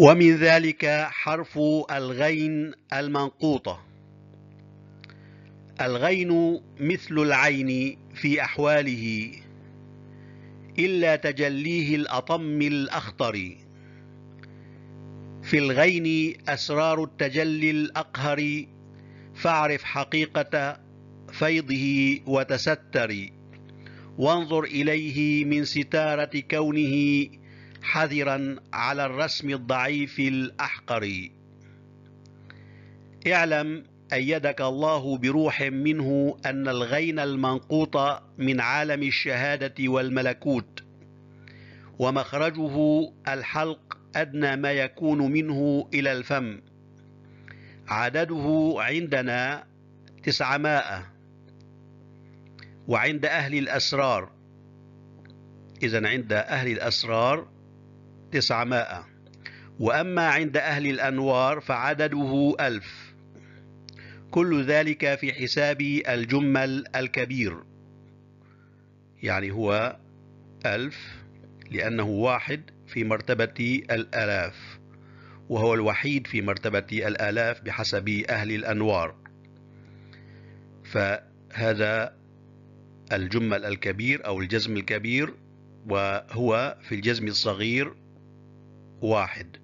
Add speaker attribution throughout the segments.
Speaker 1: ومن ذلك حرف الغين المنقوطة الغين مثل العين في أحواله إلا تجليه الأطم الأخطر في الغين أسرار التجلي الأقهر فاعرف حقيقة فيضه وتستر وانظر إليه من ستارة كونه حذرا على الرسم الضعيف الأحقر اعلم أيدك الله بروح منه أن الغين المنقوط من عالم الشهادة والملكوت ومخرجه الحلق أدنى ما يكون منه إلى الفم عدده عندنا تسعمائة وعند أهل الأسرار إذا عند أهل الأسرار تسعمائة وأما عند أهل الأنوار فعدده ألف كل ذلك في حساب الجمل الكبير يعني هو ألف لأنه واحد في مرتبة الآلاف وهو الوحيد في مرتبة الآلاف بحسب أهل الأنوار فهذا الجمل الكبير أو الجزم الكبير وهو في الجزم الصغير واحد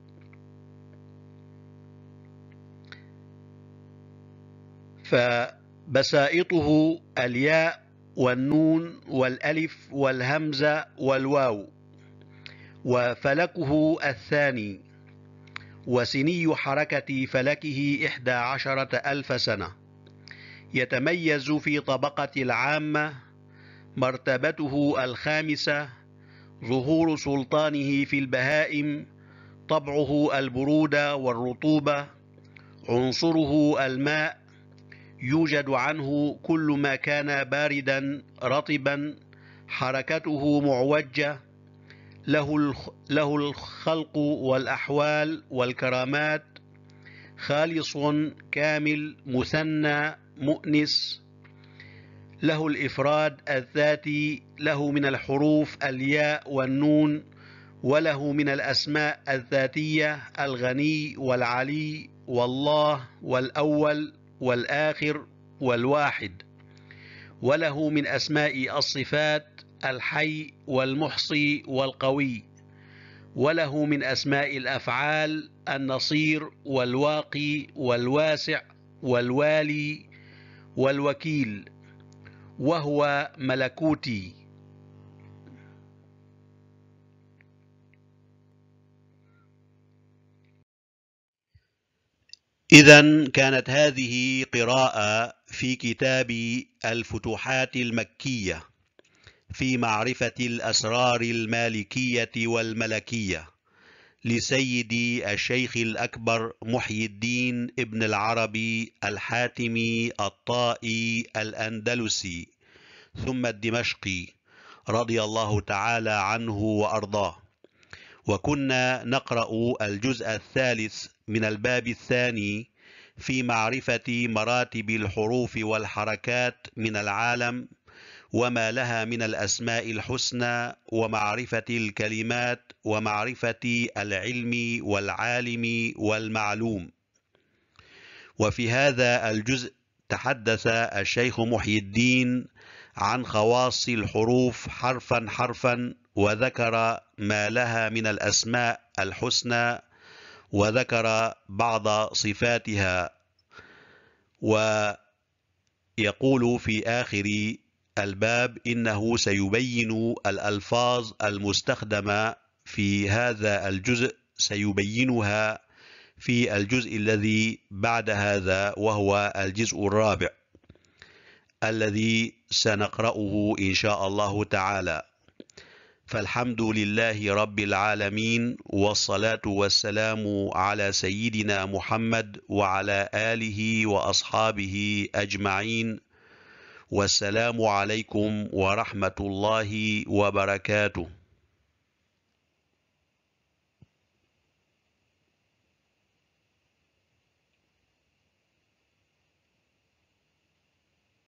Speaker 1: فبسائطه الياء والنون والألف والهمزة والواو وفلكه الثاني وسني حركة فلكه إحدى عشرة ألف سنة يتميز في طبقة العامة مرتبته الخامسة ظهور سلطانه في البهائم طبعه البرودة والرطوبة عنصره الماء يوجد عنه كل ما كان باردا رطبا حركته معوجة له الخلق والأحوال والكرامات خالص كامل مثنى مؤنس له الإفراد الذاتي له من الحروف الياء والنون وله من الأسماء الذاتية الغني والعلي والله والأول والآخر والواحد وله من أسماء الصفات الحي والمحصي والقوي وله من أسماء الأفعال النصير والواقي والواسع والوالي والوكيل وهو ملكوتي إذا كانت هذه قراءة في كتاب الفتوحات المكية في معرفة الأسرار المالكية والملكية لسيدي الشيخ الأكبر محي الدين ابن العربي الحاتمي الطائي الأندلسي ثم الدمشقي رضي الله تعالى عنه وأرضاه وكنا نقرأ الجزء الثالث من الباب الثاني في معرفة مراتب الحروف والحركات من العالم وما لها من الأسماء الحسنى ومعرفة الكلمات ومعرفة العلم والعالم والمعلوم وفي هذا الجزء تحدث الشيخ محي الدين عن خواص الحروف حرفا حرفا وذكر ما لها من الأسماء الحسنى وذكر بعض صفاتها ويقول في آخر الباب إنه سيبين الألفاظ المستخدمة في هذا الجزء سيبينها في الجزء الذي بعد هذا وهو الجزء الرابع الذي سنقرأه إن شاء الله تعالى فالحمد لله رب العالمين والصلاة والسلام على سيدنا محمد وعلى آله وأصحابه أجمعين والسلام عليكم ورحمة الله وبركاته